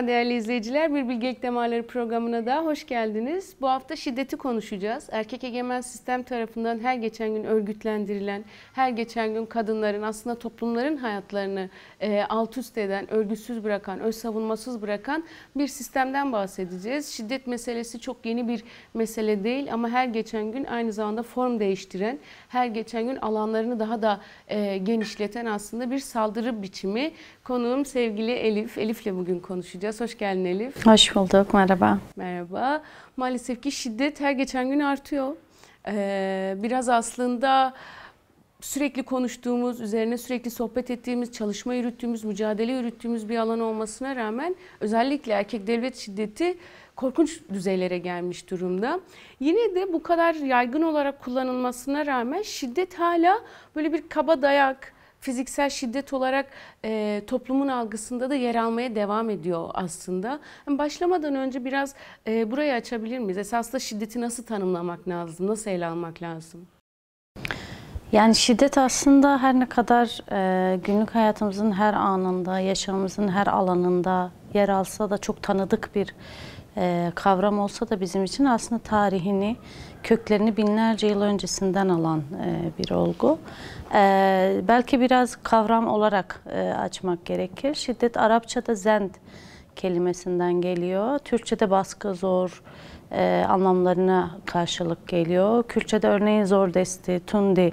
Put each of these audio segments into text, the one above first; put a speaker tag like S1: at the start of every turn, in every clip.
S1: Merhaba değerli izleyiciler. Bir Bilgelik Damarları programına daha hoş geldiniz. Bu hafta şiddeti konuşacağız. Erkek egemen sistem tarafından her geçen gün örgütlendirilen, her geçen gün kadınların aslında toplumların hayatlarını e, alt üst eden, örgütsüz bırakan, öz savunmasız bırakan bir sistemden bahsedeceğiz. Şiddet meselesi çok yeni bir mesele değil ama her geçen gün aynı zamanda form değiştiren, her geçen gün alanlarını daha da e, genişleten aslında bir saldırı biçimi. Konuğum sevgili Elif. Elif'le bugün konuşacağız konuşacağız. Hoş geldin Elif.
S2: Hoş bulduk, merhaba.
S1: Merhaba. Maalesef ki şiddet her geçen gün artıyor. Ee, biraz aslında sürekli konuştuğumuz, üzerine sürekli sohbet ettiğimiz, çalışma yürüttüğümüz, mücadele yürüttüğümüz bir alan olmasına rağmen özellikle erkek devlet şiddeti korkunç düzeylere gelmiş durumda. Yine de bu kadar yaygın olarak kullanılmasına rağmen şiddet hala böyle bir kaba dayak, fiziksel şiddet olarak e, toplumun algısında da yer almaya devam ediyor aslında. Yani başlamadan önce biraz e, burayı açabilir miyiz? Esasında şiddeti nasıl tanımlamak lazım, nasıl ele almak lazım?
S2: Yani şiddet aslında her ne kadar e, günlük hayatımızın her anında, yaşamımızın her alanında yer alsa da çok tanıdık bir e, kavram olsa da bizim için aslında tarihini, köklerini binlerce yıl öncesinden alan e, bir olgu. E, belki biraz kavram olarak e, açmak gerekir. Şiddet Arapçada zend kelimesinden geliyor. Türkçede baskı zor anlamlarına karşılık geliyor. Kürtçede örneğin zor desti, tundi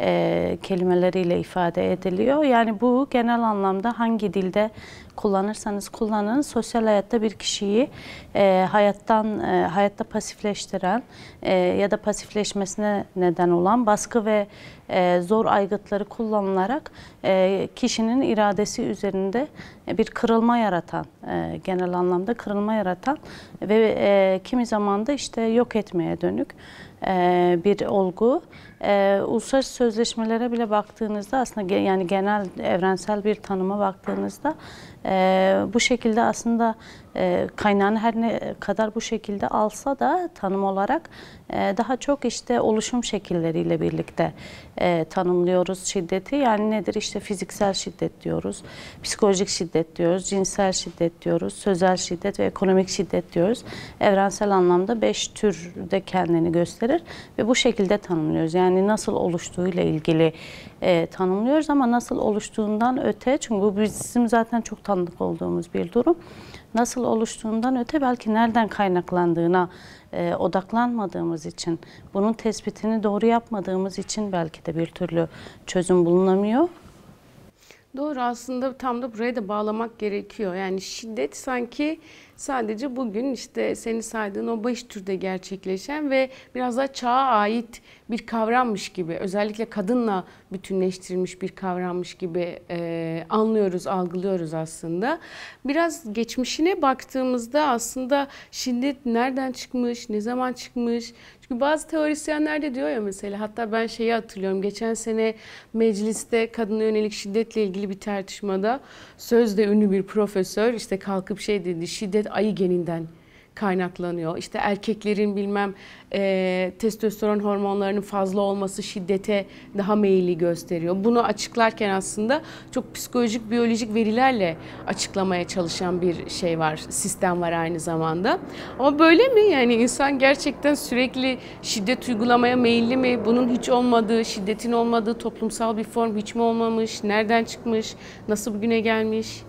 S2: e, kelimeleriyle ifade ediliyor. Yani bu genel anlamda hangi dilde kullanırsanız kullanın sosyal hayatta bir kişiyi e, hayattan e, hayatta pasifleştiren e, ya da pasifleşmesine neden olan baskı ve e, zor aygıtları kullanılarak e, kişinin iradesi üzerinde bir kırılma yaratan e, genel anlamda kırılma yaratan ve e, kimi zaman da işte yok etmeye dönük e, bir olgu e, uluslararası sözleşmelere bile baktığınızda aslında yani genel evrensel bir tanıma baktığınızda e, bu şekilde aslında e, kaynağını her ne kadar bu şekilde alsa da tanım olarak e, daha çok işte oluşum şekilleriyle birlikte e, tanımlıyoruz şiddeti. Yani nedir işte fiziksel şiddet diyoruz, psikolojik şiddet diyoruz, cinsel şiddet diyoruz, sözel şiddet ve ekonomik şiddet diyoruz. Evrensel anlamda beş türde kendini gösterir ve bu şekilde tanımlıyoruz. Yani yani nasıl oluştuğuyla ilgili e, tanımlıyoruz ama nasıl oluştuğundan öte çünkü bu bizim zaten çok tanıdık olduğumuz bir durum. Nasıl oluştuğundan öte belki nereden kaynaklandığına e, odaklanmadığımız için, bunun tespitini doğru yapmadığımız için belki de bir türlü çözüm bulunamıyor.
S1: Doğru aslında tam da buraya da bağlamak gerekiyor. Yani şiddet sanki Sadece bugün işte seni saydığın o beş türde gerçekleşen ve biraz daha çağa ait bir kavrammış gibi, özellikle kadınla bütünleştirilmiş bir kavrammış gibi e, anlıyoruz, algılıyoruz aslında. Biraz geçmişine baktığımızda aslında şiddet nereden çıkmış, ne zaman çıkmış, bazı teorisyenler de diyor ya mesela hatta ben şeyi hatırlıyorum. Geçen sene mecliste kadına yönelik şiddetle ilgili bir tartışmada sözde ünlü bir profesör işte kalkıp şey dedi şiddet ayı geninden kaynaklanıyor. İşte erkeklerin bilmem e, testosteron hormonlarının fazla olması şiddete daha meyilli gösteriyor. Bunu açıklarken aslında çok psikolojik, biyolojik verilerle açıklamaya çalışan bir şey var, sistem var aynı zamanda. Ama böyle mi? Yani insan gerçekten sürekli şiddet uygulamaya meyilli mi? Bunun hiç olmadığı, şiddetin olmadığı toplumsal bir form hiç mi olmamış? Nereden çıkmış? Nasıl bugüne gelmiş?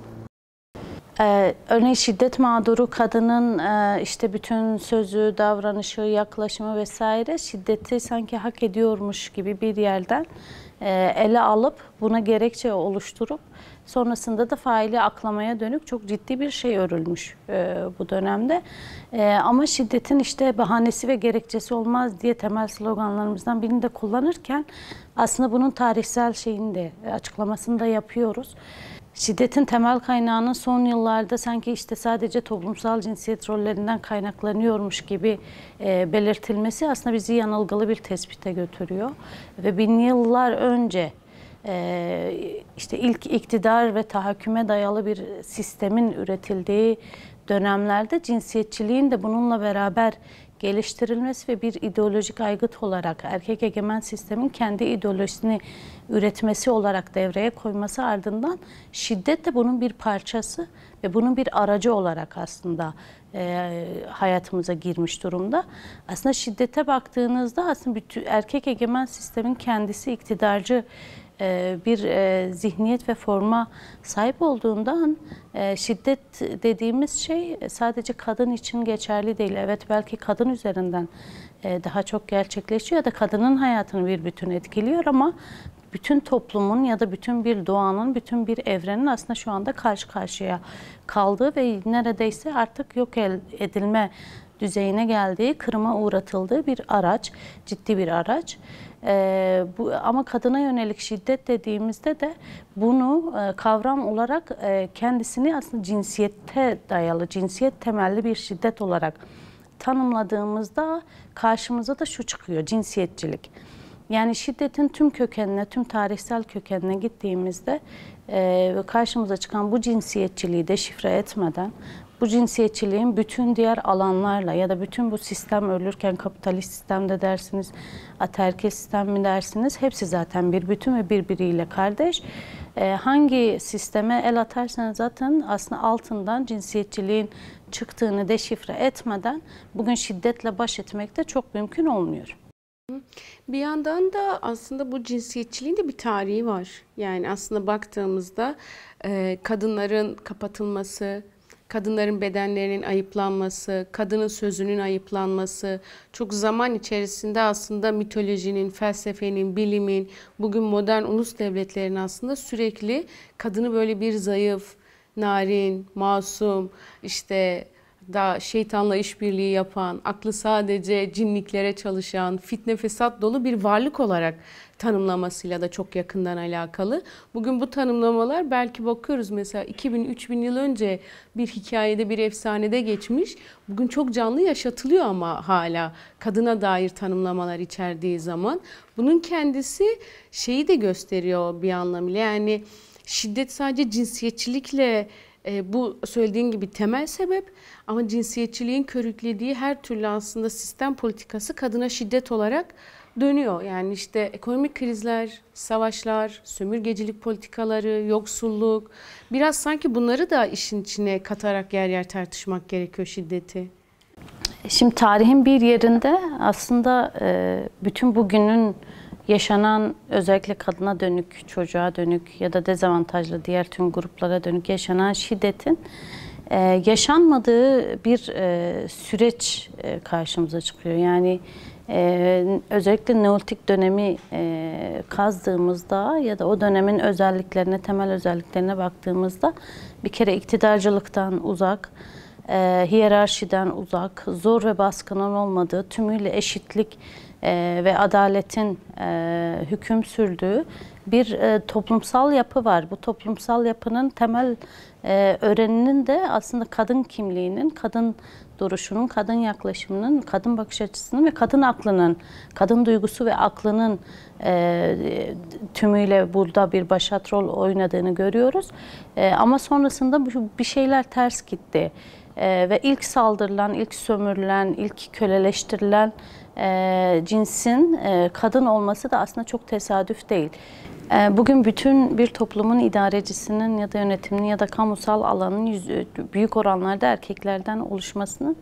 S2: Ee, örneğin şiddet mağduru kadının e, işte bütün sözü, davranışı, yaklaşımı vesaire şiddeti sanki hak ediyormuş gibi bir yerden e, ele alıp buna gerekçe oluşturup sonrasında da faili aklamaya dönük çok ciddi bir şey örülmüş e, bu dönemde. E, ama şiddetin işte bahanesi ve gerekçesi olmaz diye temel sloganlarımızdan birini de kullanırken aslında bunun tarihsel şeyini de e, açıklamasını da yapıyoruz. Şiddetin temel kaynağının son yıllarda sanki işte sadece toplumsal cinsiyet rollerinden kaynaklanıyormuş gibi e, belirtilmesi aslında bizi yanılgılı bir tespite götürüyor. Ve bin yıllar önce e, işte ilk iktidar ve tahakküme dayalı bir sistemin üretildiği dönemlerde cinsiyetçiliğin de bununla beraber geliştirilmesi ve bir ideolojik aygıt olarak erkek egemen sistemin kendi ideolojisini üretmesi olarak devreye koyması ardından şiddet de bunun bir parçası ve bunun bir aracı olarak aslında e, hayatımıza girmiş durumda. Aslında şiddete baktığınızda aslında bütün erkek egemen sistemin kendisi iktidarcı e, bir e, zihniyet ve forma sahip olduğundan e, şiddet dediğimiz şey sadece kadın için geçerli değil. Evet belki kadın üzerinden daha çok gerçekleşiyor ya da kadının hayatını bir bütün etkiliyor ama bütün toplumun ya da bütün bir doğanın, bütün bir evrenin aslında şu anda karşı karşıya kaldığı ve neredeyse artık yok edilme düzeyine geldiği, kırıma uğratıldığı bir araç, ciddi bir araç. E, bu, ama kadına yönelik şiddet dediğimizde de bunu e, kavram olarak e, kendisini aslında cinsiyette dayalı, cinsiyet temelli bir şiddet olarak tanımladığımızda karşımıza da şu çıkıyor, cinsiyetçilik. Yani şiddetin tüm kökenine, tüm tarihsel kökenine gittiğimizde e, karşımıza çıkan bu cinsiyetçiliği de şifre etmeden, bu cinsiyetçiliğin bütün diğer alanlarla ya da bütün bu sistem ölürken kapitalist sistemde dersiniz, aterki sistem mi dersiniz hepsi zaten bir bütün ve birbiriyle kardeş. Ee, hangi sisteme el atarsanız zaten aslında altından cinsiyetçiliğin çıktığını deşifre etmeden bugün şiddetle baş etmek de çok mümkün olmuyor.
S1: Bir yandan da aslında bu cinsiyetçiliğin de bir tarihi var. Yani aslında baktığımızda e, kadınların kapatılması, kadınların bedenlerinin ayıplanması, kadının sözünün ayıplanması, çok zaman içerisinde aslında mitolojinin, felsefenin, bilimin, bugün modern ulus devletlerin aslında sürekli kadını böyle bir zayıf, narin, masum, işte da şeytanla işbirliği yapan, aklı sadece cinliklere çalışan, fitne fesat dolu bir varlık olarak tanımlamasıyla da çok yakından alakalı. Bugün bu tanımlamalar belki bakıyoruz mesela 2000-3000 yıl önce bir hikayede bir efsanede geçmiş. Bugün çok canlı yaşatılıyor ama hala kadına dair tanımlamalar içerdiği zaman. Bunun kendisi şeyi de gösteriyor bir anlamıyla yani şiddet sadece cinsiyetçilikle e, bu söylediğin gibi temel sebep ama cinsiyetçiliğin körüklediği her türlü aslında sistem politikası kadına şiddet olarak dönüyor. Yani işte ekonomik krizler, savaşlar, sömürgecilik politikaları, yoksulluk biraz sanki bunları da işin içine katarak yer yer tartışmak gerekiyor şiddeti.
S2: Şimdi tarihin bir yerinde aslında e, bütün bugünün yaşanan özellikle kadına dönük, çocuğa dönük ya da dezavantajlı diğer tüm gruplara dönük yaşanan şiddetin e, yaşanmadığı bir e, süreç e, karşımıza çıkıyor. Yani ee, özellikle neolitik dönemi e, kazdığımızda ya da o dönemin özelliklerine, temel özelliklerine baktığımızda bir kere iktidarcılıktan uzak, e, hiyerarşiden uzak, zor ve baskının olmadığı, tümüyle eşitlik e, ve adaletin e, hüküm sürdüğü bir e, toplumsal yapı var. Bu toplumsal yapının temel e, öğreninin de aslında kadın kimliğinin, kadın duruşunun, kadın yaklaşımının, kadın bakış açısının ve kadın aklının, kadın duygusu ve aklının e, tümüyle burada bir başat rol oynadığını görüyoruz. E, ama sonrasında bir şeyler ters gitti. Ee, ve ilk saldırılan, ilk sömürülen, ilk köleleştirilen e, cinsin e, kadın olması da aslında çok tesadüf değil. E, bugün bütün bir toplumun idarecisinin ya da yönetiminin ya da kamusal alanın yüz, e, büyük oranlarda erkeklerden oluşmasının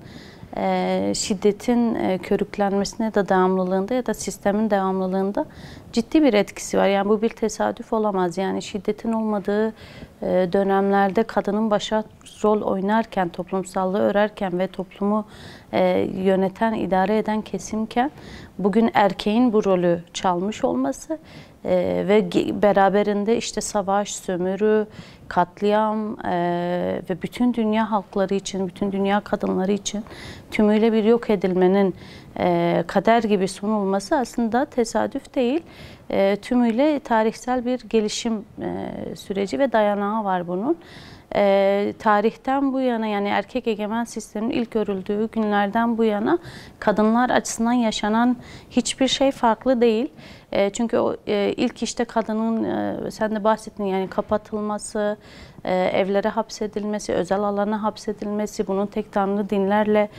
S2: e, şiddetin e, körüklenmesine ya da devamlılığında ya da sistemin devamlılığında ciddi bir etkisi var. Yani bu bir tesadüf olamaz. Yani şiddetin olmadığı ee, dönemlerde kadının başa rol oynarken, toplumsallığı örerken ve toplumu e, yöneten, idare eden kesimken bugün erkeğin bu rolü çalmış olması e, ve beraberinde işte savaş, sömürü, katliam e, ve bütün dünya halkları için, bütün dünya kadınları için tümüyle bir yok edilmenin kader gibi sunulması aslında tesadüf değil e, tümüyle tarihsel bir gelişim e, süreci ve dayanağı var bunun. E, tarihten bu yana yani erkek egemen sistemin ilk görüldüğü günlerden bu yana kadınlar açısından yaşanan hiçbir şey farklı değil. E, çünkü o, e, ilk işte kadının e, sen de bahsettin yani kapatılması, e, evlere hapsedilmesi, özel alana hapsedilmesi, bunun tek tanrı dinlerle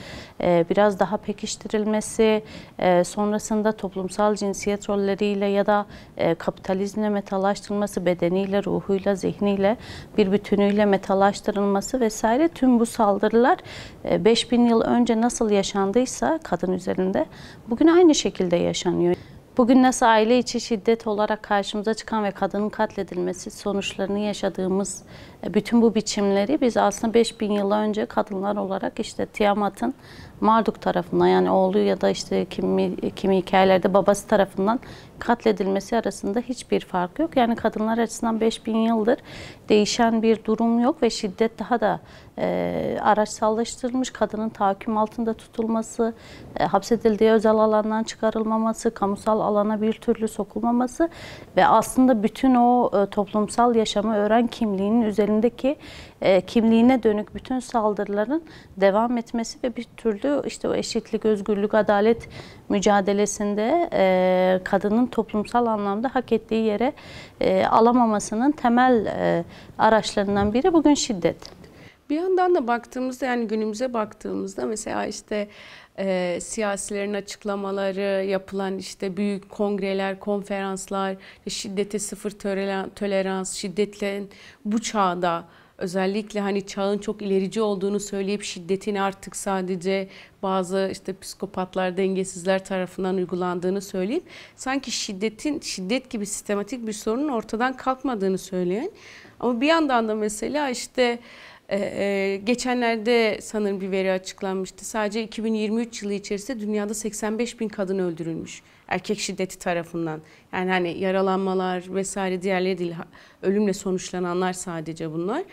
S2: e, biraz daha pekiştirilmesi, e, sonrasında toplumsal cinsiyet rolleriyle ya da e, kapitalizmle metalaştırılması, bedeniyle, ruhuyla, zihniyle, bir bütünüyle metalaştırılması vesaire tüm bu saldırılar e, 5000 yıl önce nasıl yaşandıysa kadın üzerinde bugün aynı şekilde yaşanıyor. Bugün nasıl aile içi şiddet olarak karşımıza çıkan ve kadının katledilmesi sonuçlarını yaşadığımız e, bütün bu biçimleri biz aslında 5000 yıl önce kadınlar olarak işte Tiamat'ın Marduk tarafından yani oğlu ya da işte kimi, kimi hikayelerde babası tarafından katledilmesi arasında hiçbir fark yok. Yani kadınlar açısından 5000 yıldır değişen bir durum yok ve şiddet daha da e, araçsallaştırılmış. Kadının tahakküm altında tutulması, e, hapsedildiği özel alandan çıkarılmaması, kamusal alana bir türlü sokulmaması ve aslında bütün o e, toplumsal yaşamı öğren kimliğinin üzerindeki e, kimliğine dönük bütün saldırıların devam etmesi ve bir türlü işte o eşitlik, özgürlük, adalet mücadelesinde e, kadının toplumsal anlamda hak ettiği yere alamamasının temel araçlarından biri bugün şiddet.
S1: Bir yandan da baktığımızda yani günümüze baktığımızda mesela işte e, siyasilerin açıklamaları, yapılan işte büyük kongreler, konferanslar, şiddete sıfır tolerans, şiddetlerin bu çağda özellikle hani çağın çok ilerici olduğunu söyleyip şiddetin artık sadece bazı işte psikopatlar, dengesizler tarafından uygulandığını söyleyip sanki şiddetin şiddet gibi sistematik bir sorunun ortadan kalkmadığını söyleyen ama bir yandan da mesela işte ee, e, geçenlerde sanırım bir veri açıklanmıştı. Sadece 2023 yılı içerisinde dünyada 85 bin kadın öldürülmüş erkek şiddeti tarafından. Yani hani yaralanmalar vesaire diğerleri değil ölümle sonuçlananlar sadece bunlar.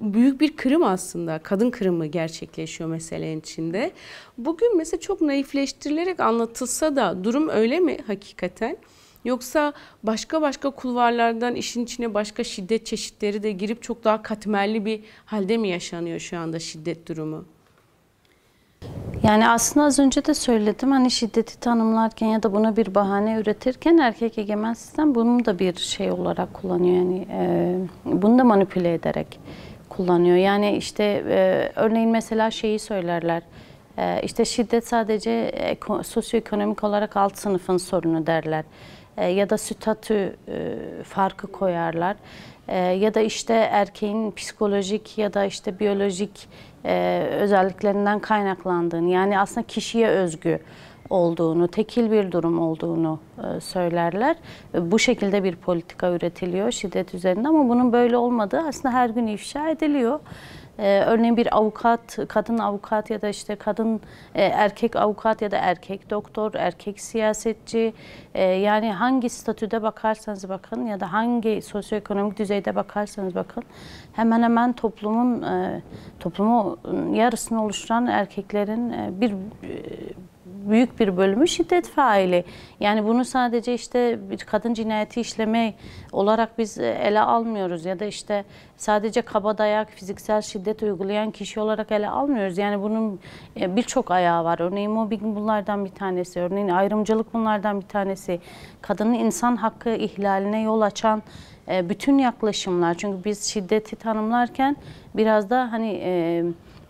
S1: Büyük bir kırım aslında kadın kırımı gerçekleşiyor meselenin içinde. Bugün mesela çok naifleştirilerek anlatılsa da durum öyle mi hakikaten? Yoksa başka başka kulvarlardan işin içine başka şiddet çeşitleri de girip çok daha katmerli bir halde mi yaşanıyor şu anda şiddet durumu?
S2: Yani aslında az önce de söyledim hani şiddeti tanımlarken ya da buna bir bahane üretirken erkek egemen sistem bunu da bir şey olarak kullanıyor. Yani e, bunu da manipüle ederek kullanıyor. Yani işte e, örneğin mesela şeyi söylerler. E, işte şiddet sadece e, sosyoekonomik olarak alt sınıfın sorunu derler. E, ya da statü e, farkı koyarlar. E, ya da işte erkeğin psikolojik ya da işte biyolojik özelliklerinden kaynaklandığını yani aslında kişiye özgü olduğunu, tekil bir durum olduğunu söylerler. Bu şekilde bir politika üretiliyor şiddet üzerinde ama bunun böyle olmadığı aslında her gün ifşa ediliyor. Ee, örneğin bir avukat, kadın avukat ya da işte kadın e, erkek avukat ya da erkek doktor, erkek siyasetçi e, yani hangi statüde bakarsanız bakın ya da hangi sosyoekonomik düzeyde bakarsanız bakın hemen hemen toplumun e, toplumu yarısını oluşturan erkeklerin bir büyük bir bölümü şiddet faili. Yani bunu sadece işte bir kadın cinayeti işleme olarak biz e, ele almıyoruz ya da işte sadece kaba dayak, fiziksel şiddet uygulayan kişi olarak ele almıyoruz. Yani bunun e, birçok ayağı var. Örneğin mobbing bunlardan bir tanesi, örneğin ayrımcılık bunlardan bir tanesi. Kadının insan hakkı ihlaline yol açan e, bütün yaklaşımlar. Çünkü biz şiddeti tanımlarken biraz da hani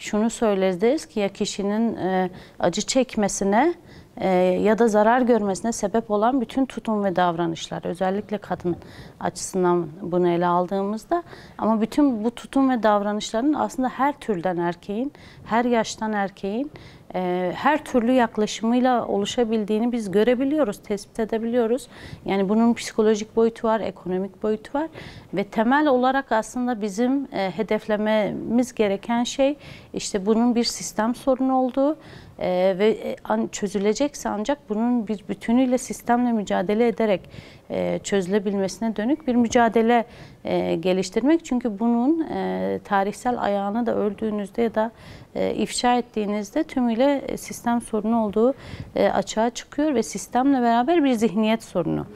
S2: şunu söyleriz deriz ki ya kişinin e, acı çekmesine e, ya da zarar görmesine sebep olan bütün tutum ve davranışlar özellikle kadın açısından bunu ele aldığımızda ama bütün bu tutum ve davranışların aslında her türden erkeğin her yaştan erkeğin e, her türlü yaklaşımıyla oluşabildiğini biz görebiliyoruz, tespit edebiliyoruz. Yani bunun psikolojik boyutu var, ekonomik boyutu var ve temel olarak aslında bizim e, hedeflememiz gereken şey işte bunun bir sistem sorunu olduğu ee, e, ve an, çözülecekse ancak bunun bir bütünüyle sistemle mücadele ederek e, çözülebilmesine dönük bir mücadele e, geliştirmek. Çünkü bunun e, tarihsel ayağını da öldüğünüzde ya da e, ifşa ettiğinizde tümüyle e, sistem sorunu olduğu e, açığa çıkıyor ve sistemle beraber bir zihniyet sorunu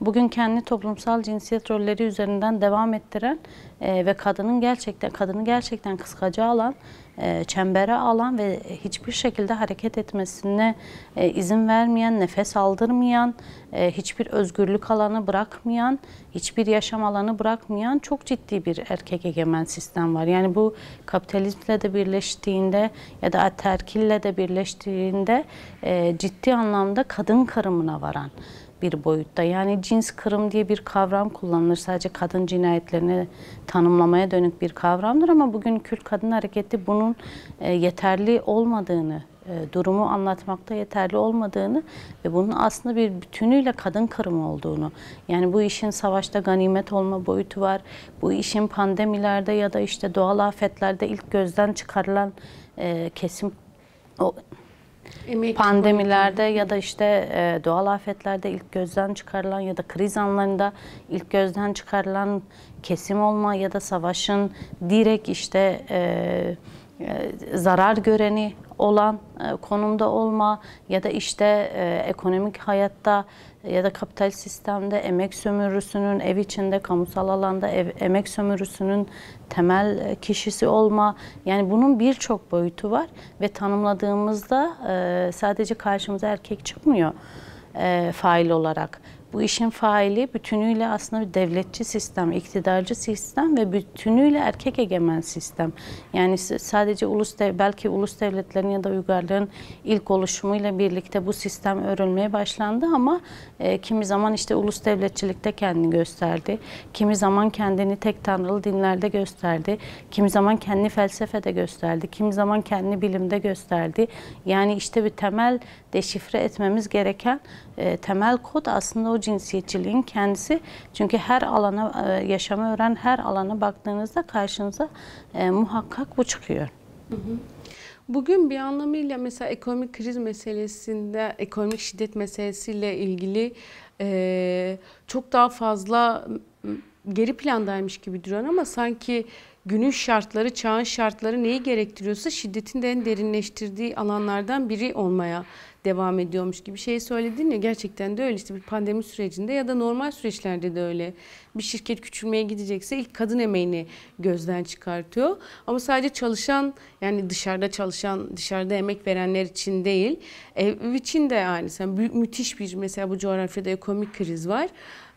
S2: bugün kendi toplumsal cinsiyet rolleri üzerinden devam ettiren e, ve kadının gerçekten kadını gerçekten kıskaca alan, e, çembere alan ve hiçbir şekilde hareket etmesine e, izin vermeyen, nefes aldırmayan, e, hiçbir özgürlük alanı bırakmayan, hiçbir yaşam alanı bırakmayan çok ciddi bir erkek egemen sistem var. Yani bu kapitalizmle de birleştiğinde ya da terkille de birleştiğinde e, ciddi anlamda kadın karımına varan bir boyutta. Yani cins kırım diye bir kavram kullanılır. Sadece kadın cinayetlerini tanımlamaya dönük bir kavramdır ama bugün Kürt Kadın Hareketi bunun e, yeterli olmadığını e, durumu anlatmakta yeterli olmadığını ve bunun aslında bir bütünüyle kadın kırımı olduğunu. Yani bu işin savaşta ganimet olma boyutu var. Bu işin pandemilerde ya da işte doğal afetlerde ilk gözden çıkarılan e, kesim Emekli pandemilerde ya da işte e, doğal afetlerde ilk gözden çıkarılan ya da kriz anlarında ilk gözden çıkarılan kesim olma ya da savaşın direkt işte e, e, zarar göreni olan e, konumda olma ya da işte e, ekonomik hayatta ya da kapital sistemde emek sömürüsünün ev içinde kamusal alanda ev, emek sömürüsünün temel kişisi olma yani bunun birçok boyutu var ve tanımladığımızda sadece karşımıza erkek çıkmıyor fail olarak bu işin faili bütünüyle aslında bir devletçi sistem, iktidarcı sistem ve bütünüyle erkek egemen sistem. Yani sadece ulus dev, belki ulus devletlerin ya da uygarlığın ilk oluşumuyla birlikte bu sistem örülmeye başlandı ama e, kimi zaman işte ulus devletçilikte kendini gösterdi. Kimi zaman kendini tek tanrılı dinlerde gösterdi. Kimi zaman kendini felsefede gösterdi. Kimi zaman kendini bilimde gösterdi. Yani işte bir temel deşifre etmemiz gereken e, temel kod aslında o cinsiyetçiliğin kendisi. Çünkü her alana, e, yaşamı öğren her alana baktığınızda karşınıza e, muhakkak bu çıkıyor.
S1: Hı hı. Bugün bir anlamıyla mesela ekonomik kriz meselesinde, ekonomik şiddet meselesiyle ilgili e, çok daha fazla geri plandaymış gibi duran ama sanki günün şartları, çağın şartları neyi gerektiriyorsa şiddetin de en derinleştirdiği alanlardan biri olmaya devam ediyormuş gibi şey söyledin ya gerçekten de öyle işte bir pandemi sürecinde ya da normal süreçlerde de öyle. Bir şirket küçülmeye gidecekse ilk kadın emeğini gözden çıkartıyor. Ama sadece çalışan yani dışarıda çalışan, dışarıda emek verenler için değil. Ev için de aynı. sen büyük müthiş bir mesela bu coğrafyada ekonomik kriz var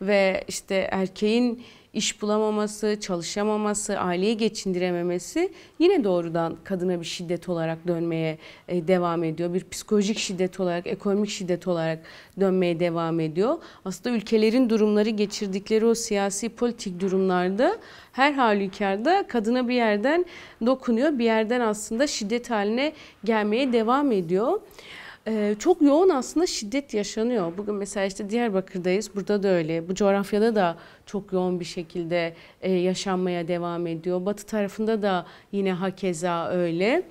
S1: ve işte erkeğin iş bulamaması, çalışamaması, aileye geçindirememesi yine doğrudan kadına bir şiddet olarak dönmeye e, devam ediyor. Bir psikolojik şiddet olarak, ekonomik şiddet olarak dönmeye devam ediyor. Aslında ülkelerin durumları geçirdikleri o siyasi politik durumlarda her halükarda kadına bir yerden dokunuyor. Bir yerden aslında şiddet haline gelmeye devam ediyor. Ee, çok yoğun aslında şiddet yaşanıyor. Bugün mesela işte Diyarbakır'dayız. Burada da öyle. Bu coğrafyada da çok yoğun bir şekilde e, yaşanmaya devam ediyor. Batı tarafında da yine hakeza öyle.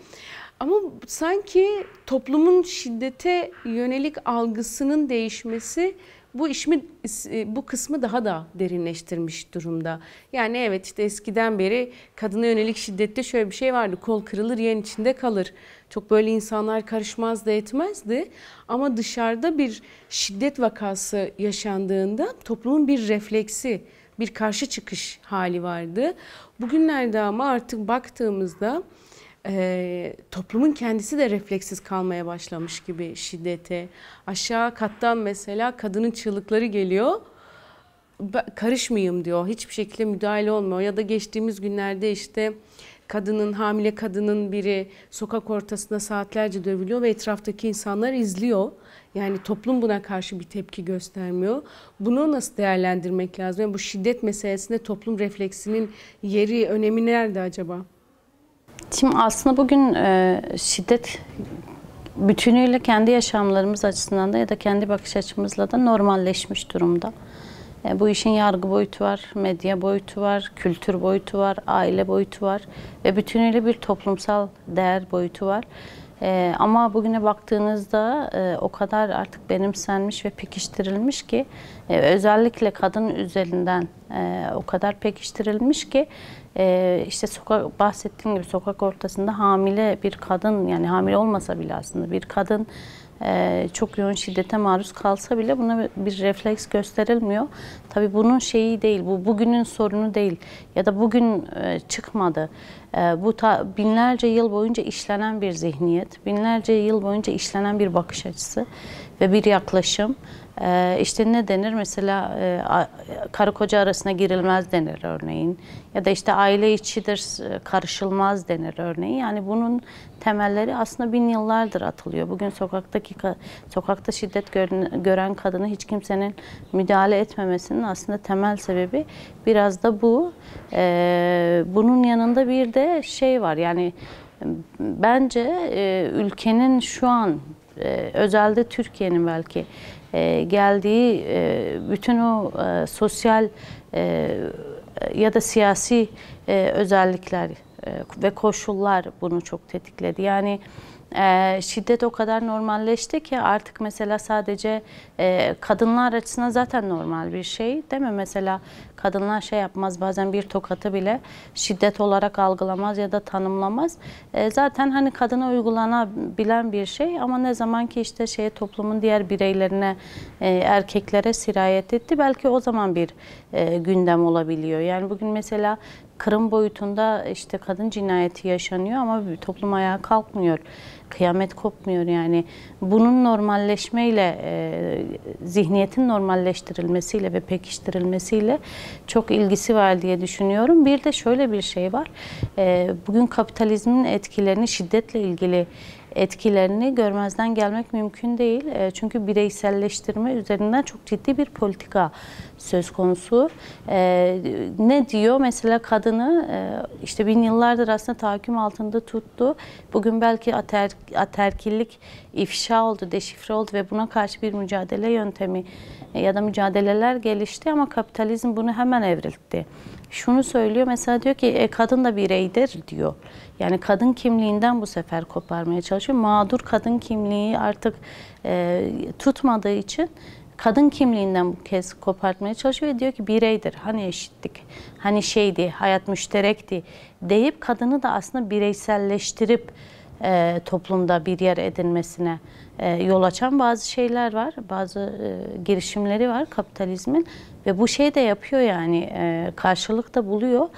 S1: Ama sanki toplumun şiddete yönelik algısının değişmesi bu işmi e, bu kısmı daha da derinleştirmiş durumda. Yani evet işte eskiden beri kadına yönelik şiddette şöyle bir şey vardı. Kol kırılır yen içinde kalır. Çok böyle insanlar karışmaz da etmezdi. Ama dışarıda bir şiddet vakası yaşandığında toplumun bir refleksi, bir karşı çıkış hali vardı. Bugünlerde ama artık baktığımızda e, toplumun kendisi de refleksiz kalmaya başlamış gibi şiddete. Aşağı kattan mesela kadının çığlıkları geliyor. karışmayayım diyor. Hiçbir şekilde müdahale olmuyor. Ya da geçtiğimiz günlerde işte kadının, hamile kadının biri sokak ortasında saatlerce dövülüyor ve etraftaki insanlar izliyor. Yani toplum buna karşı bir tepki göstermiyor. Bunu nasıl değerlendirmek lazım? Yani bu şiddet meselesinde toplum refleksinin yeri, önemi nerede acaba?
S2: Şimdi aslında bugün e, şiddet bütünüyle kendi yaşamlarımız açısından da ya da kendi bakış açımızla da normalleşmiş durumda. E, bu işin yargı boyutu var, medya boyutu var, kültür boyutu var, aile boyutu var ve bütünüyle bir toplumsal değer boyutu var. E, ama bugüne baktığınızda e, o kadar artık benimsenmiş ve pekiştirilmiş ki e, özellikle kadın üzerinden e, o kadar pekiştirilmiş ki e, işte sokak bahsettiğim gibi sokak ortasında hamile bir kadın yani hamile olmasa bile aslında bir kadın ee, çok yoğun şiddete maruz kalsa bile buna bir refleks gösterilmiyor. Tabi bunun şeyi değil, bu bugünün sorunu değil ya da bugün e, çıkmadı. E, bu ta, binlerce yıl boyunca işlenen bir zihniyet, binlerce yıl boyunca işlenen bir bakış açısı ve bir yaklaşım. Ee, işte ne denir? Mesela e, karı koca arasına girilmez denir örneğin. Ya da işte aile içidir, karışılmaz denir örneğin. Yani bunun temelleri aslında bin yıllardır atılıyor. Bugün sokaktaki sokakta şiddet gören kadını hiç kimsenin müdahale etmemesinin aslında temel sebebi biraz da bu. Ee, bunun yanında bir de şey var yani bence e, ülkenin şu an e, özelde Türkiye'nin belki e, geldiği e, bütün o e, sosyal ya da siyasi özellikler ve koşullar bunu çok tetikledi. Yani e, şiddet o kadar normalleşti ki artık mesela sadece e, kadınlar açısından zaten normal bir şey değil mi? Mesela kadınlar şey yapmaz bazen bir tokatı bile şiddet olarak algılamaz ya da tanımlamaz. E, zaten hani kadına uygulanabilen bir şey ama ne zaman ki işte şey toplumun diğer bireylerine e, erkeklere sirayet etti belki o zaman bir e, gündem olabiliyor. Yani bugün mesela Kırım boyutunda işte kadın cinayeti yaşanıyor ama toplum ayağa kalkmıyor kıyamet kopmuyor yani. Bunun normalleşmeyle, e, zihniyetin normalleştirilmesiyle ve pekiştirilmesiyle çok ilgisi var diye düşünüyorum. Bir de şöyle bir şey var. E, bugün kapitalizmin etkilerini şiddetle ilgili etkilerini görmezden gelmek mümkün değil. E, çünkü bireyselleştirme üzerinden çok ciddi bir politika söz konusu. E, ne diyor? Mesela kadını e, işte bin yıllardır aslında tahakküm altında tuttu. Bugün belki ater, aterkillik ifşa oldu, deşifre oldu ve buna karşı bir mücadele yöntemi ya da mücadeleler gelişti ama kapitalizm bunu hemen evriltti şunu söylüyor mesela diyor ki e, kadın da bireydir diyor. Yani kadın kimliğinden bu sefer koparmaya çalışıyor. Mağdur kadın kimliği artık e, tutmadığı için kadın kimliğinden bu kez kopartmaya çalışıyor ve diyor ki bireydir. Hani eşitlik, hani şeydi, hayat müşterekti deyip kadını da aslında bireyselleştirip e, toplumda bir yer edinmesine e, yol açan bazı şeyler var, bazı e, girişimleri var kapitalizmin. Ve bu şey de yapıyor yani e, karşılık da buluyor.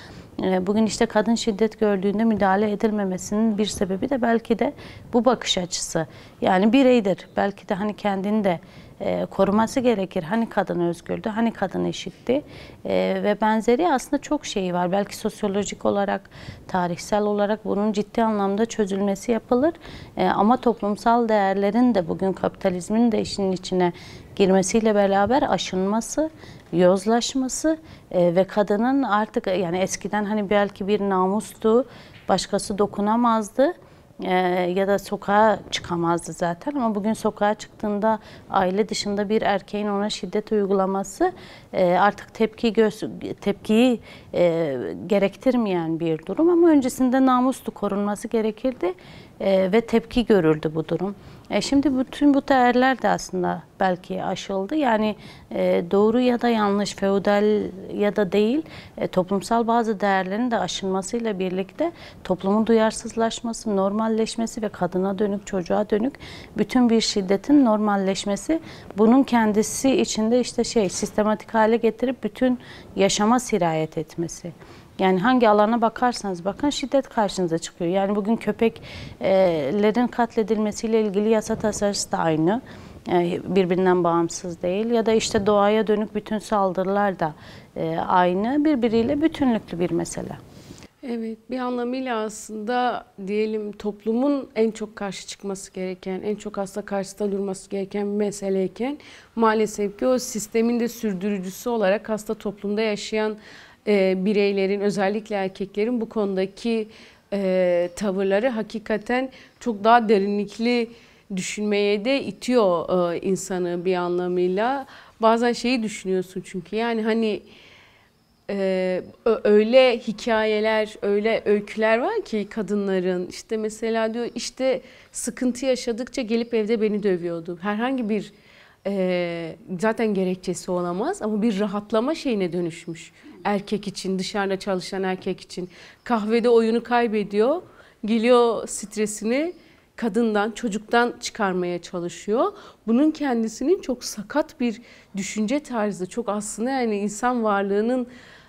S2: E, bugün işte kadın şiddet gördüğünde müdahale edilmemesinin bir sebebi de belki de bu bakış açısı. Yani bireydir. Belki de hani kendini de e, koruması gerekir. Hani kadın özgürdü, hani kadın eşitti e, ve benzeri aslında çok şeyi var. Belki sosyolojik olarak, tarihsel olarak bunun ciddi anlamda çözülmesi yapılır. E, ama toplumsal değerlerin de bugün kapitalizmin de işin içine girmesiyle beraber aşınması yozlaşması e, ve kadının artık e, yani eskiden hani belki bir namustu, başkası dokunamazdı e, ya da sokağa çıkamazdı zaten ama bugün sokağa çıktığında aile dışında bir erkeğin ona şiddet uygulaması e, artık tepki gö- tepkiyi e, gerektirmeyen bir durum ama öncesinde namuslu korunması gerekirdi e, ve tepki görürdü bu durum. E şimdi bütün bu değerler de aslında belki aşıldı. Yani e, doğru ya da yanlış, feodal ya da değil e, toplumsal bazı değerlerin de aşınmasıyla birlikte toplumun duyarsızlaşması, normalleşmesi ve kadına dönük, çocuğa dönük bütün bir şiddetin normalleşmesi bunun kendisi içinde işte şey sistematik hale getirip bütün yaşama sirayet etmesi. Yani hangi alana bakarsanız bakın şiddet karşınıza çıkıyor. Yani bugün köpeklerin katledilmesiyle ilgili yasa tasarısı da aynı e, birbirinden bağımsız değil ya da işte doğaya dönük bütün saldırılar da e, aynı birbiriyle bütünlüklü bir mesele.
S1: Evet bir anlamıyla aslında diyelim toplumun en çok karşı çıkması gereken, en çok hasta karşısında durması gereken bir meseleyken maalesef ki o sistemin de sürdürücüsü olarak hasta toplumda yaşayan e, bireylerin özellikle erkeklerin bu konudaki e, tavırları hakikaten çok daha derinlikli düşünmeye de itiyor e, insanı bir anlamıyla. Bazen şeyi düşünüyorsun çünkü yani hani e, öyle hikayeler, öyle öyküler var ki kadınların işte mesela diyor işte sıkıntı yaşadıkça gelip evde beni dövüyordu. Herhangi bir e, zaten gerekçesi olamaz ama bir rahatlama şeyine dönüşmüş erkek için, dışarıda çalışan erkek için. Kahvede oyunu kaybediyor, geliyor stresini kadından, çocuktan çıkarmaya çalışıyor. Bunun kendisinin çok sakat bir düşünce tarzı, çok aslında yani insan varlığının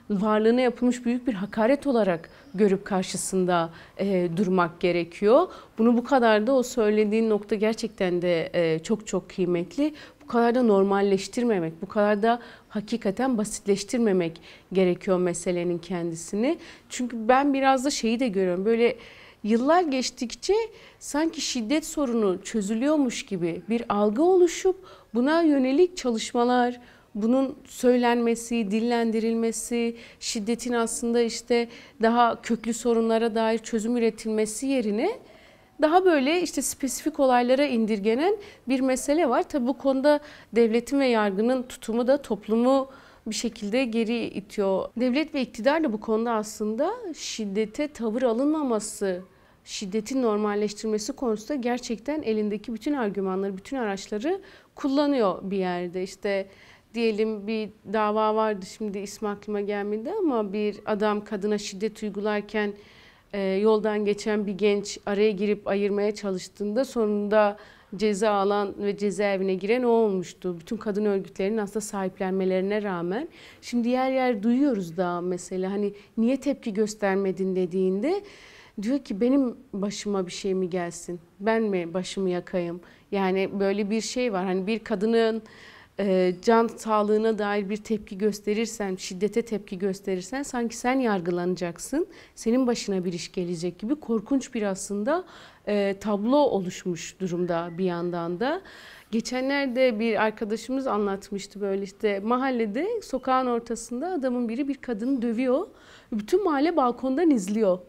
S1: varlığına yapılmış büyük bir hakaret olarak görüp karşısında e, durmak gerekiyor. Bunu bu kadar da o söylediğin nokta gerçekten de e, çok çok kıymetli bu kadar da normalleştirmemek, bu kadar da hakikaten basitleştirmemek gerekiyor meselenin kendisini. Çünkü ben biraz da şeyi de görüyorum. Böyle yıllar geçtikçe sanki şiddet sorunu çözülüyormuş gibi bir algı oluşup buna yönelik çalışmalar, bunun söylenmesi, dillendirilmesi, şiddetin aslında işte daha köklü sorunlara dair çözüm üretilmesi yerine daha böyle işte spesifik olaylara indirgenen bir mesele var. Tabi bu konuda devletin ve yargının tutumu da toplumu bir şekilde geri itiyor. Devlet ve iktidar da bu konuda aslında şiddete tavır alınmaması, şiddeti normalleştirmesi konusunda gerçekten elindeki bütün argümanları, bütün araçları kullanıyor bir yerde. İşte diyelim bir dava vardı şimdi ismi aklıma gelmedi ama bir adam kadına şiddet uygularken e, yoldan geçen bir genç araya girip ayırmaya çalıştığında sonunda ceza alan ve cezaevine giren o olmuştu. Bütün kadın örgütlerinin aslında sahiplenmelerine rağmen. Şimdi yer yer duyuyoruz daha mesela hani niye tepki göstermedin dediğinde diyor ki benim başıma bir şey mi gelsin? Ben mi başımı yakayım? Yani böyle bir şey var. Hani bir kadının e, can sağlığına dair bir tepki gösterirsen, şiddete tepki gösterirsen sanki sen yargılanacaksın, senin başına bir iş gelecek gibi korkunç bir aslında e, tablo oluşmuş durumda bir yandan da. Geçenlerde bir arkadaşımız anlatmıştı böyle işte mahallede sokağın ortasında adamın biri bir kadını dövüyor. Bütün mahalle balkondan izliyor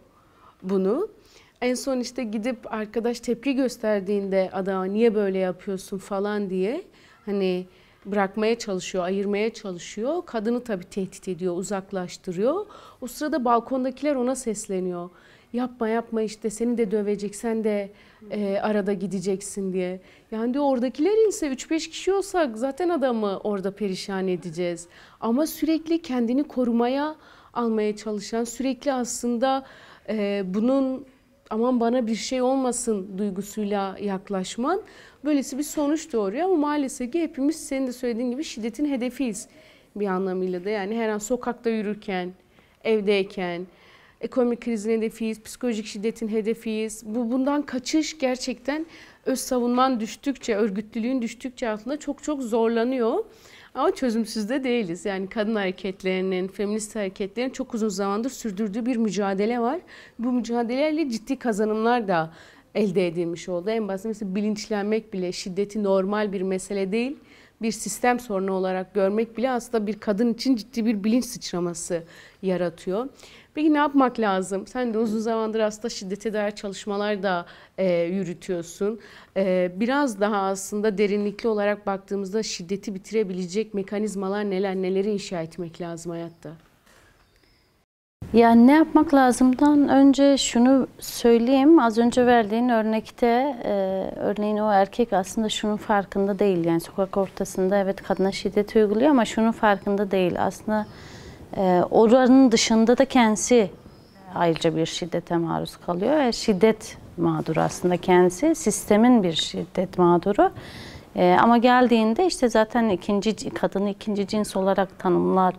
S1: bunu. En son işte gidip arkadaş tepki gösterdiğinde adama niye böyle yapıyorsun falan diye hani bırakmaya çalışıyor, ayırmaya çalışıyor. Kadını tabii tehdit ediyor, uzaklaştırıyor. O sırada balkondakiler ona sesleniyor. Yapma yapma işte seni de dövecek, sen de e, arada gideceksin diye. Yani diyor oradakiler ise 3-5 kişi olsak zaten adamı orada perişan edeceğiz. Ama sürekli kendini korumaya almaya çalışan, sürekli aslında e, bunun aman bana bir şey olmasın duygusuyla yaklaşman böylesi bir sonuç doğuruyor ama maalesef ki hepimiz senin de söylediğin gibi şiddetin hedefiyiz bir anlamıyla da. Yani her an sokakta yürürken, evdeyken, ekonomik krizin hedefiyiz, psikolojik şiddetin hedefiyiz. Bu bundan kaçış gerçekten öz savunman düştükçe, örgütlülüğün düştükçe aslında çok çok zorlanıyor. Ama çözümsüz de değiliz. Yani kadın hareketlerinin, feminist hareketlerin çok uzun zamandır sürdürdüğü bir mücadele var. Bu mücadelelerle ciddi kazanımlar da elde edilmiş oldu. En basit mesela bilinçlenmek bile şiddeti normal bir mesele değil bir sistem sorunu olarak görmek bile aslında bir kadın için ciddi bir bilinç sıçraması yaratıyor. Peki ne yapmak lazım? Sen de uzun zamandır aslında şiddete dair çalışmalar da e, yürütüyorsun. E, biraz daha aslında derinlikli olarak baktığımızda şiddeti bitirebilecek mekanizmalar neler, neleri inşa etmek lazım hayatta?
S2: Yani ne yapmak lazımdan önce şunu söyleyeyim. Az önce verdiğin örnekte e, örneğin o erkek aslında şunun farkında değil. Yani sokak ortasında evet kadına şiddet uyguluyor ama şunun farkında değil. Aslında e, oranın dışında da kendisi ayrıca bir şiddete maruz kalıyor. Ve şiddet mağduru aslında kendisi. Sistemin bir şiddet mağduru. E, ama geldiğinde işte zaten ikinci kadını ikinci cins olarak tanımlar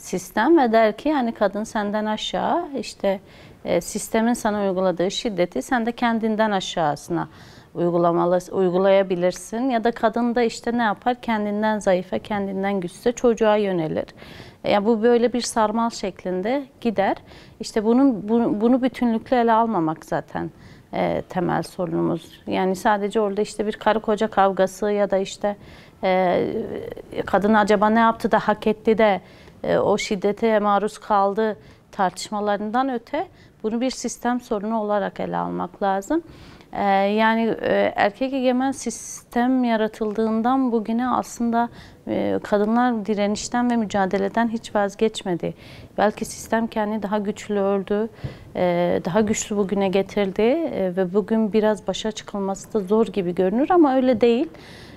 S2: sistem ve der ki yani kadın senden aşağı işte e, sistemin sana uyguladığı şiddeti sen de kendinden aşağısına uygulamalı, uygulayabilirsin. Ya da kadın da işte ne yapar? Kendinden zayıfa, kendinden güçsüze çocuğa yönelir. Yani bu böyle bir sarmal şeklinde gider. İşte bunun bu, bunu bütünlükle ele almamak zaten e, temel sorunumuz. Yani sadece orada işte bir karı koca kavgası ya da işte e, kadın acaba ne yaptı da hak etti de e, o şiddete maruz kaldı tartışmalarından öte bunu bir sistem sorunu olarak ele almak lazım. E, yani e, erkek egemen sistem yaratıldığından bugüne aslında kadınlar direnişten ve mücadeleden hiç vazgeçmedi. Belki sistem kendi daha güçlü öldü, daha güçlü bugüne getirdi ve bugün biraz başa çıkılması da zor gibi görünür ama öyle değil.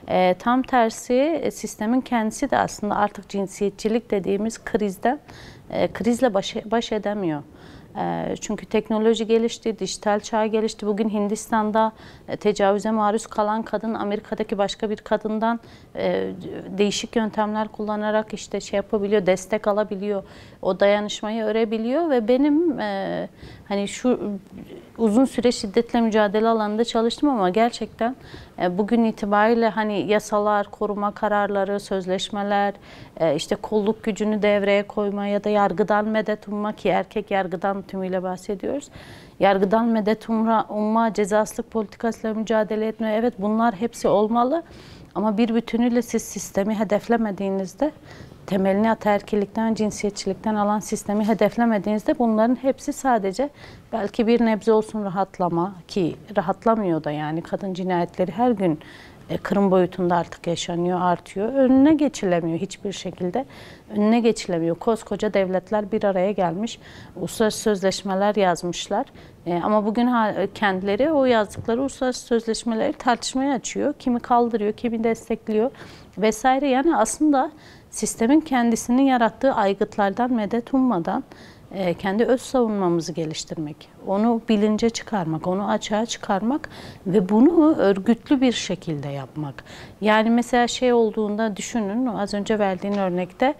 S2: E, tam tersi e, sistemin kendisi de aslında artık cinsiyetçilik dediğimiz krizden e, krizle baş, baş edemiyor. Ee, çünkü teknoloji gelişti, dijital çağ gelişti. Bugün Hindistan'da e, tecavüze maruz kalan kadın Amerika'daki başka bir kadından e, değişik yöntemler kullanarak işte şey yapabiliyor, destek alabiliyor. O dayanışmayı örebiliyor ve benim e, hani şu uzun süre şiddetle mücadele alanında çalıştım ama gerçekten bugün itibariyle hani yasalar, koruma kararları, sözleşmeler, işte kolluk gücünü devreye koyma ya da yargıdan medet umma ki erkek yargıdan tümüyle bahsediyoruz. Yargıdan medet umra, umma, cezasızlık politikasıyla mücadele etme evet bunlar hepsi olmalı. Ama bir bütünüyle siz sistemi hedeflemediğinizde temelini ataerkillikten, cinsiyetçilikten alan sistemi hedeflemediğinizde bunların hepsi sadece belki bir nebze olsun rahatlama ki rahatlamıyor da yani kadın cinayetleri her gün e, Kırım boyutunda artık yaşanıyor, artıyor. Önüne geçilemiyor hiçbir şekilde. Önüne geçilemiyor. Koskoca devletler bir araya gelmiş. Uluslararası sözleşmeler yazmışlar. E, ama bugün kendileri o yazdıkları uluslararası sözleşmeleri tartışmaya açıyor. Kimi kaldırıyor, kimi destekliyor vesaire. Yani aslında sistemin kendisinin yarattığı aygıtlardan medet ummadan e, kendi öz savunmamızı geliştirmek, onu bilince çıkarmak, onu açığa çıkarmak ve bunu örgütlü bir şekilde yapmak. Yani mesela şey olduğunda düşünün az önce verdiğin örnekte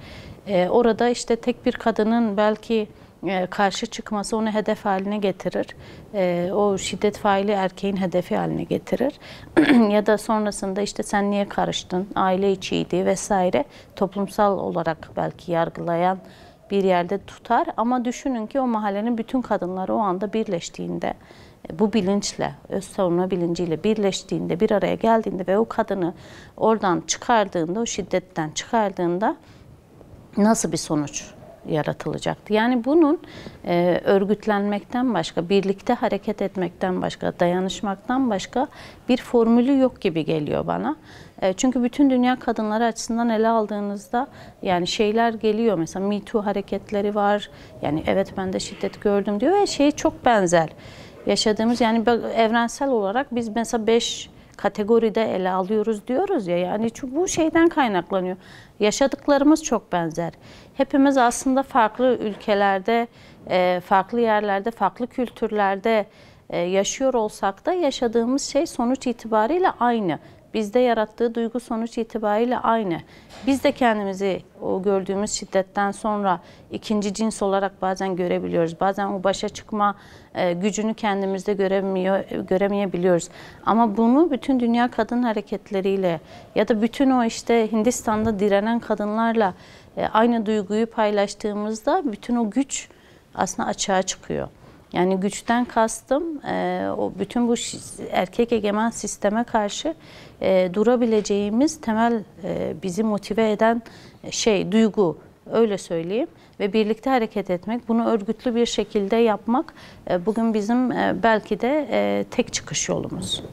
S2: e, orada işte tek bir kadının belki e, karşı çıkması onu hedef haline getirir. O şiddet faili erkeğin hedefi haline getirir. ya da sonrasında işte sen niye karıştın, aile içiydi vesaire toplumsal olarak belki yargılayan bir yerde tutar ama düşünün ki o mahallenin bütün kadınları o anda birleştiğinde e, bu bilinçle, öz savunma bilinciyle birleştiğinde, bir araya geldiğinde ve o kadını oradan çıkardığında, o şiddetten çıkardığında nasıl bir sonuç yaratılacaktı. Yani bunun e, örgütlenmekten başka, birlikte hareket etmekten başka, dayanışmaktan başka bir formülü yok gibi geliyor bana. E, çünkü bütün dünya kadınları açısından ele aldığınızda yani şeyler geliyor. Mesela Me Too hareketleri var. Yani evet ben de şiddet gördüm diyor ve şey çok benzer. Yaşadığımız yani evrensel olarak biz mesela 5 kategoride ele alıyoruz diyoruz ya yani bu şeyden kaynaklanıyor. Yaşadıklarımız çok benzer. Hepimiz aslında farklı ülkelerde, e, farklı yerlerde, farklı kültürlerde e, yaşıyor olsak da yaşadığımız şey sonuç itibariyle aynı bizde yarattığı duygu sonuç itibariyle aynı. Biz de kendimizi o gördüğümüz şiddetten sonra ikinci cins olarak bazen görebiliyoruz. Bazen o başa çıkma e, gücünü kendimizde göremiyor, göremeyebiliyoruz. Ama bunu bütün dünya kadın hareketleriyle ya da bütün o işte Hindistan'da direnen kadınlarla e, aynı duyguyu paylaştığımızda bütün o güç aslında açığa çıkıyor. Yani güçten kastım e, o bütün bu erkek egemen sisteme karşı e, durabileceğimiz temel e, bizi motive eden e, şey, duygu öyle söyleyeyim ve birlikte hareket etmek, bunu örgütlü bir şekilde yapmak e, bugün bizim e, belki de e, tek çıkış yolumuz.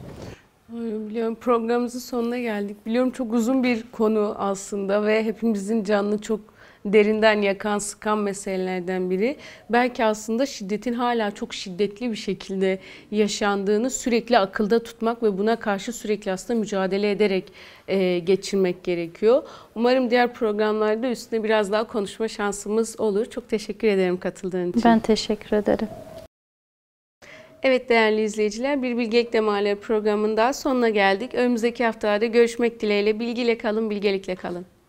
S1: Biliyorum programımızın sonuna geldik. Biliyorum çok uzun bir konu aslında ve hepimizin canlı çok derinden yakan, sıkan meselelerden biri. Belki aslında şiddetin hala çok şiddetli bir şekilde yaşandığını sürekli akılda tutmak ve buna karşı sürekli aslında mücadele ederek e, geçirmek gerekiyor. Umarım diğer programlarda üstüne biraz daha konuşma şansımız olur. Çok teşekkür ederim katıldığın için. Ben teşekkür ederim. Evet değerli izleyiciler Bir Bilgi Eklemeleri programında sonuna geldik. Önümüzdeki haftalarda görüşmek dileğiyle. Bilgiyle kalın, bilgelikle kalın.